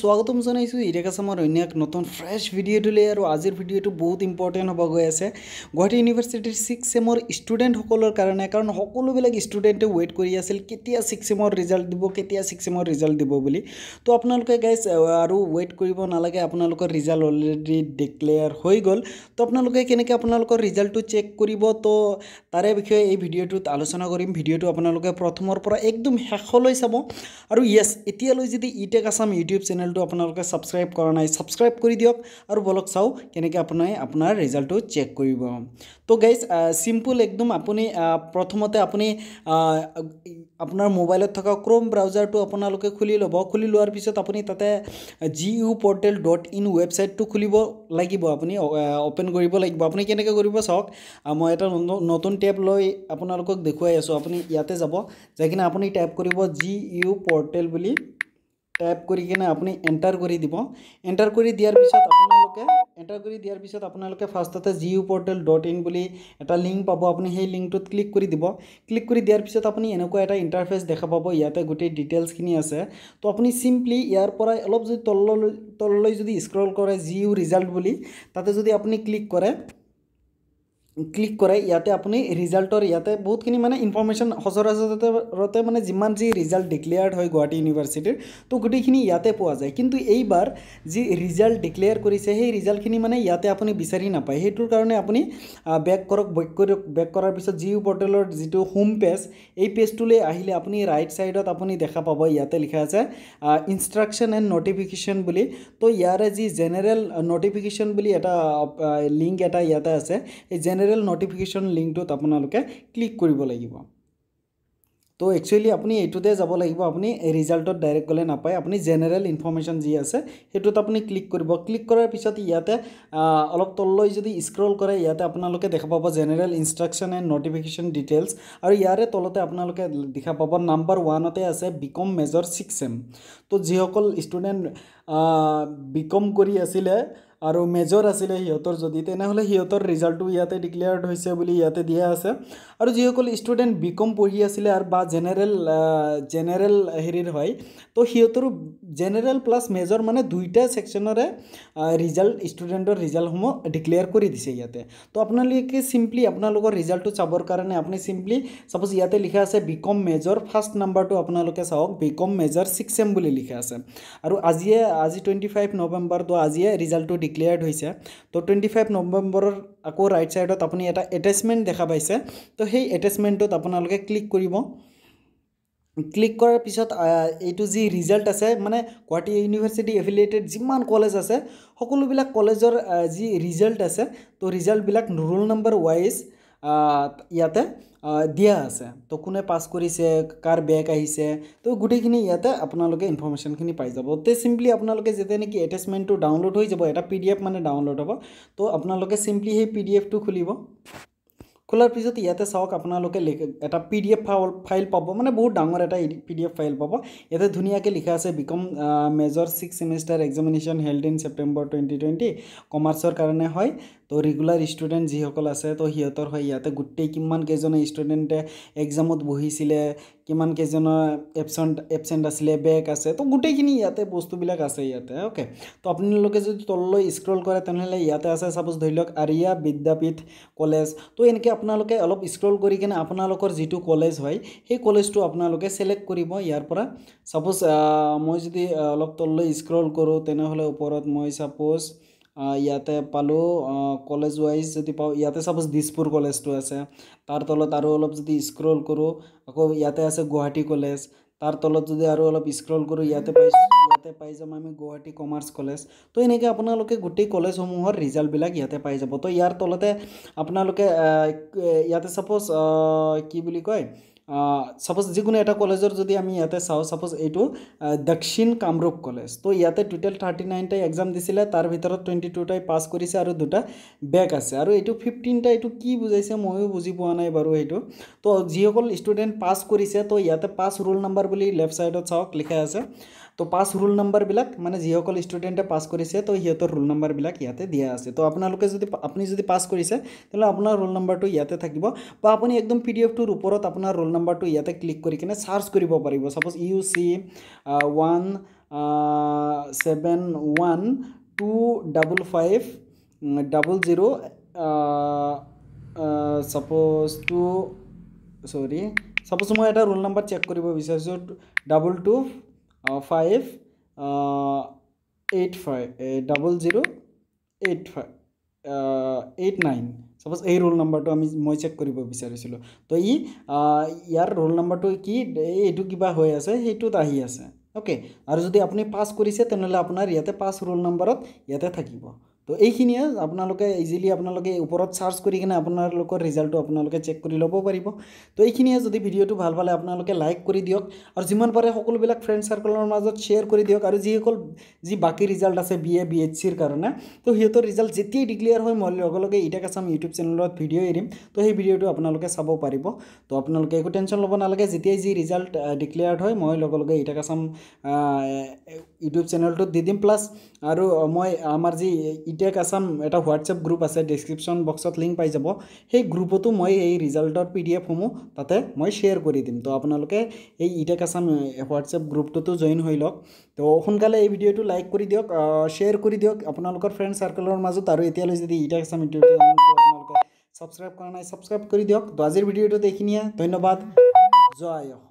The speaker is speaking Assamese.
স্বাগতম জানাইছোঁ ইৰেকা চামৰ অন্য এক নতুন ফ্ৰেছ ভিডিঅ'টোলৈ আৰু আজিৰ ভিডিঅ'টো বহুত ইম্পৰ্টেণ্ট হ'ব গৈ আছে গুৱাহাটী ইউনিভাৰ্চিটিৰ ছিক্স ছেমৰ ষ্টুডেণ্টসকলৰ কাৰণে কাৰণ সকলোবিলাক ষ্টুডেণ্টে ৱেইট কৰি আছিল কেতিয়া ছিক্স ছেমৰ ৰিজাল্ট দিব কেতিয়া ছিক্স ছেমৰ ৰিজাল্ট দিব বুলি তো আপোনালোকে গাইজ আৰু ৱেইট কৰিব নালাগে আপোনালোকৰ ৰিজাল্ট অলৰেডি ডিক্লেয়াৰ হৈ গ'ল তো আপোনালোকে কেনেকৈ আপোনালোকৰ ৰিজাল্টটো চেক কৰিব ত' তাৰে বিষয়ে এই ভিডিঅ'টোত আলোচনা কৰিম ভিডিঅ'টো আপোনালোকে প্ৰথমৰ পৰা একদম শেষলৈ চাব আৰু য়েছ এতিয়ালৈ যদি ইটেক আছাম ইউটিউব ইউটিউব চেনেলটো আপোনালোকে ছাবস্ক্ৰাইব কৰা নাই ছাবস্ক্ৰাইব কৰি দিয়ক আৰু বলক চাওক কেনেকৈ আপুনি আপোনাৰ ৰিজাল্টটো চেক কৰিব তো গাইজ চিম্পুল একদম আপুনি প্ৰথমতে আপুনি আপোনাৰ মোবাইলত থকা ক্ৰম ব্ৰাউজাৰটো আপোনালোকে খুলি ল'ব খুলি লোৱাৰ পিছত আপুনি তাতে G U portal dot in ৱেবছাইটটো খুলিব লাগিব আপুনি অ'পেন কৰিব লাগিব আপুনি কেনেকৈ কৰিব চাওক মই এটা নতুন টেপ লৈ আপোনালোকক দেখুৱাই আছোঁ আপুনি ইয়াতে যাব যাই কিনে আপুনি টাইপ কৰিব জি ইউ পৰ্টেল বুলি টাইপ কৰি কিনে আপুনি এণ্টাৰ কৰি দিব এণ্টাৰ কৰি দিয়াৰ পিছত আপোনালোকে এণ্টাৰ কৰি দিয়াৰ পিছত আপোনালোকে ফাৰ্ষ্টতে G U portal dot in বুলি এটা লিংক পাব আপুনি সেই লিংকটোত ক্লিক কৰি দিব ক্লিক কৰি দিয়াৰ পিছত আপুনি এনেকুৱা এটা ইণ্টাৰফেচ দেখা পাব ইয়াতে গোটেই ডিটেইলছখিনি আছে তো আপুনি চিম্পলি ইয়াৰ পৰা অলপ যদি তললৈ তললৈ যদি স্ক্ৰল কৰে জি ইউ ৰিজাল্ট বুলি তাতে যদি আপুনি ক্লিক কৰে ক্লিক কৰে ইয়াতে আপুনি ৰিজাল্টৰ ইয়াতে বহুতখিনি মানে ইনফৰ্মেশ্যন সচৰাচৰতে মানে যিমান যি ৰিজাল্ট ডিক্লেয়াৰ্ড হয় গুৱাহাটী ইউনিভাৰ্চিটিৰ তো গোটেইখিনি ইয়াতে পোৱা যায় কিন্তু এইবাৰ যি ৰিজাল্ট ডিক্লেয়াৰ কৰিছে সেই ৰিজাল্টখিনি মানে ইয়াতে আপুনি বিচাৰি নাপায় সেইটোৰ কাৰণে আপুনি বেক কৰক বেক কৰক বেক কৰাৰ পিছত জিঅ' পৰ্টেলৰ যিটো হোম পেজ এই পেজটোলৈ আহিলে আপুনি ৰাইট ছাইডত আপুনি দেখা পাব ইয়াতে লিখা আছে ইনষ্ট্ৰাকশ্যন এণ্ড ন'টিফিকেশ্যন বুলি তো ইয়াৰে যি জেনেৰেল ন'টিফিকেশ্যন বুলি এটা লিংক এটা ইয়াতে আছে ফেডাৰেল ন'টিফিকেশ্যন লিংকটোত আপোনালোকে ক্লিক কৰিব লাগিব তো একচুৱেলি আপুনি এইটোতে যাব লাগিব আপুনি ৰিজাল্টত ডাইৰেক্ট গ'লে নাপায় আপুনি জেনেৰেল ইনফৰ্মেশ্যন যি আছে সেইটোত আপুনি ক্লিক কৰিব ক্লিক কৰাৰ পিছত ইয়াতে অলপ তললৈ যদি স্ক্ৰল কৰে ইয়াতে আপোনালোকে দেখা পাব general instruction and notification details আৰু ইয়াৰে তলতে আপোনালোকে দেখা পাব নাম্বাৰ ওৱানতে আছে বিকম মেজৰ ছিক্স এম তো যিসকল ষ্টুডেণ্ট বি কম কৰি আছিলে আৰু মেজৰ আছিলে সিহঁতৰ যদি তেনেহ'লে সিহঁতৰ ৰিজাল্টটো ইয়াতে ডিক্লেয়াৰ্ড হৈছে বুলি ইয়াতে দিয়া আছে আৰু যিসকল ষ্টুডেণ্ট বি কম পঢ়ি আছিলে আৰু বা জেনেৰেল জেনেৰেল হেৰিৰ হয় তো সিহঁতৰো জেনেৰেল প্লাছ মেজৰ মানে দুইটা ছেকশ্যনৰে ৰিজাল্ট ষ্টুডেণ্টৰ ৰিজাল্টসমূহ ডিক্লেয়াৰ কৰি দিছে ইয়াতে তো আপোনালোকে চিম্পলি আপোনালোকৰ ৰিজাল্টটো চাবৰ কাৰণে আপুনি চিম্পলি চাপ'জ ইয়াতে লিখা আছে বি কম মেজৰ ফাৰ্ষ্ট নাম্বাৰটো আপোনালোকে চাওক B com major six M বুলি লিখা আছে আৰু আজিয়ে আজি টুৱেণ্টি ফাইভ নৱেম্বৰটো আজিয়ে ৰিজাল্টটো ডিক্লেয়াৰ্ড হৈছে তো টুৱেণ্টি ফাইভ নৱেম্বৰৰ আকৌ ৰাইট ছাইডত আপুনি এটা এটেচমেণ্ট দেখা পাইছে তো সেই এটেচমেণ্টটোত আপোনালোকে ক্লিক কৰিব ক্লিক কৰাৰ পিছত এইটো যি ৰিজাল্ট আছে মানে গুৱাহাটী ইউনিভাৰ্চিটি এফিলিয়েটেড যিমান কলেজ আছে সকলোবিলাক কলেজৰ যি ৰিজাল্ট আছে তো ৰিজাল্টবিলাক ৰোল নম্বৰ ৱাইজ ইয়াতে দিয়া আছে তো কোনে পাছ কৰিছে কাৰ বেক আহিছে তো গোটেইখিনি ইয়াতে আপোনালোকে ইনফৰ্মেশ্যনখিনি পাই যাব তে চিম্পলি আপোনালোকে যেতিয়া নেকি এটেচমেণ্টটো ডাউনলোড হৈ যাব এটা পি ডি এফ মানে ডাউনলোড হ'ব তো আপোনালোকে চিম্পলি সেই পি ডি এফটো খুলিব খোলাৰ পিছত ইয়াতে চাওক আপোনালোকে এটা P D F file file পাব মানে বহুত ডাঙৰ এটা পি ডি এফ ফাইল পাব ইয়াতে ধুনীয়াকৈ লিখা আছে B com major six semester examination held in September twenty twenty কমাৰ্চৰ কাৰণে হয় তো ৰেগুলাৰ ষ্টুডেণ্ট যিসকল আছে তো সিহঁতৰ হয় ইয়াতে গোটেই কিমান কেইজনে ষ্টুডেণ্টে এক্সামত বহিছিলে কিমান কেইজনৰ এবচেণ্ট এবচেণ্ট আছিলে বেক আছে তো গোটেইখিনি ইয়াতে বস্তুবিলাক আছে ইয়াতে অ'কে তো আপোনালোকে যদি তললৈ স্ক্ৰল কৰে তেনেহ'লে ইয়াতে আছে চাপ'জ ধৰি লওক আৰিয়া বিদ্যাপীঠ কলেজ তো এনেকৈ আপোনালোকে অলপ স্ক্ৰল কৰি কিনে আপোনালোকৰ যিটো কলেজ হয় সেই কলেজটো আপোনালোকে চিলেক্ট কৰিব ইয়াৰ পৰা চাপ'জ মই যদি অলপ তললৈ স্ক্ৰল কৰোঁ তেনেহ'লে ওপৰত মই চাপ'জ ইয়াতে পালোঁ কলেজ ৱাইজ যদি পাওঁ ইয়াতে চাপ'জ দিছপুৰ কলেজটো আছে তাৰ তলত আৰু অলপ যদি স্ক্ৰল কৰোঁ আকৌ ইয়াতে আছে গুৱাহাটী কলেজ তাৰ তলত যদি আৰু অলপ স্ক্ৰল কৰোঁ ইয়াতে পাইছোঁ ইয়াতে পাই যাম আমি গুৱাহাটী কমাৰ্চ কলেজ তো এনেকৈ আপোনালোকে গোটেই কলেজসমূহৰ ৰিজাল্টবিলাক ইয়াতে পাই যাব তো ইয়াৰ তলতে আপোনালোকে ইয়াতে চাপ'জ কি বুলি কয় ছাপ'জ যিকোনো এটা কলেজৰ যদি আমি ইয়াতে চাওঁ ছাপ'জ এইটো দক্ষিণ কামৰূপ কলেজ তো ইয়াতে টোটেল থাৰ্টি নাইনটাই এক্সাম দিছিলে তাৰ ভিতৰত টুৱেণ্টি টুটাই পাছ কৰিছে আৰু দুটা বেক আছে আৰু এইটো ফিফটিনটা এইটো কি বুজাইছে ময়ো বুজি পোৱা নাই বাৰু এইটো তো যিসকল ষ্টুডেণ্ট পাছ কৰিছে তো ইয়াতে পাছ ৰোল নাম্বাৰ বুলি লেফ্ট ছাইডত চাওক লিখাই আছে তো পাছ ৰোল নম্বৰবিলাক মানে যিসকল ষ্টুডেণ্টে পাছ কৰিছে তো সিহঁতৰ ৰোল নম্বৰবিলাক ইয়াতে দিয়া আছে তো আপোনালোকে যদি আপুনি যদি পাছ কৰিছে তেতিয়াহ'লে আপোনাৰ ৰোল নম্বৰটো ইয়াতে থাকিব বা আপুনি একদম পি ডি এফটোৰ ওপৰত আপোনাৰ ৰোল নম্বৰটো ইয়াতে ক্লিক কৰি কিনে চাৰ্চ কৰিব পাৰিব suppose U C one seven one two double five double zero' suppose two sorry suppose মই এটা ৰোল নম্বৰ চেক কৰিব বিচাৰিছোঁ double two five eight five double zero' eight five eight nine suppose এই ৰোল নম্বৰটো আমি মই চেক কৰিব বিচাৰিছিলোঁ তো ই ইয়াৰ ৰোল নম্বৰটো কি এইটো কিবা হৈ আছে সেইটোত আহি আছে অ'কে আৰু যদি আপুনি পাছ কৰিছে তেনেহ'লে আপোনাৰ ইয়াতে পাছ ৰোল নম্বৰত ইয়াতে থাকিব তো এইখিনিয়ে আপোনালোকে ইজিলি আপোনালোকে ওপৰত চাৰ্চ কৰি কিনে আপোনালোকৰ ৰিজাল্টটো আপোনালোকে চেক কৰি ল'ব পাৰিব তো এইখিনিয়ে যদি ভিডিঅ'টো ভাল পালে আপোনালোকে লাইক কৰি দিয়ক আৰু যিমান পাৰে সকলোবিলাক ফ্ৰেণ্ড চাৰ্কলৰ মাজত শ্বেয়াৰ কৰি দিয়ক আৰু যিসকল যি বাকী ৰিজাল্ট আছে বি এ বি এইচ চিৰ কাৰণে তো সিহঁতৰ ৰিজাল্ট যেতিয়াই ডিক্লেয়াৰ হয় মই লগে লগে ইটা কাছাম ইউটিউব চেনেলত ভিডিঅ' এৰিম তো সেই ভিডিঅ'টো আপোনালোকে চাব পাৰিব তো আপোনালোকে একো টেনশ্যন ল'ব নালাগে যেতিয়াই যি ৰিজাল্ট ডিক্লেয়াৰ্ড হয় মই লগে লগে ইটা কাছাম ইউটিউব চেনেলটোত দি দিম প্লাছ আৰু মই আমাৰ যি টেক আছাম এটা হোৱাটছএপ গ্ৰুপ আছে ডিছক্ৰিপশ্যন বক্সত লিংক পাই যাব সেই গ্ৰুপতো মই এই ৰিজাল্টৰ পি ডি এফসমূহ তাতে মই শ্বেয়াৰ কৰি দিম তো আপোনালোকে এই ইটেক আছাম হোৱাটছএপ গ্ৰুপটোতো জইন হৈ লওক তো সোনকালে এই ভিডিঅ'টো লাইক কৰি দিয়ক শ্বেয়াৰ কৰি দিয়ক আপোনালোকৰ ফ্ৰেণ্ড চাৰ্কেলৰ মাজত আৰু এতিয়ালৈ যদি ইটেক আছাম ইউটিউবটো আপোনালোকে ছাবস্ক্ৰাইব কৰা নাই ছাবস্ক্ৰাইব কৰি দিয়ক তো আজিৰ ভিডিঅ'টোত এইখিনিয়ে ধন্যবাদ জয় হওক